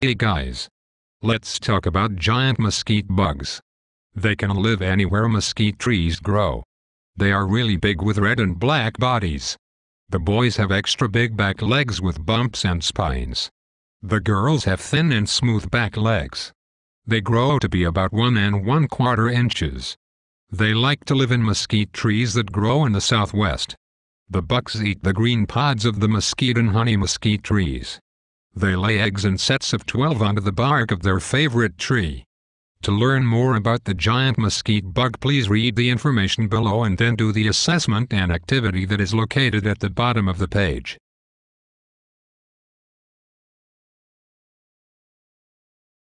Hey guys. Let's talk about giant mesquite bugs. They can live anywhere mesquite trees grow. They are really big with red and black bodies. The boys have extra big back legs with bumps and spines. The girls have thin and smooth back legs. They grow to be about 1 and 1 quarter inches. They like to live in mesquite trees that grow in the southwest. The bugs eat the green pods of the mesquite and honey mesquite trees. They lay eggs in sets of 12 under the bark of their favorite tree. To learn more about the giant mesquite bug please read the information below and then do the assessment and activity that is located at the bottom of the page.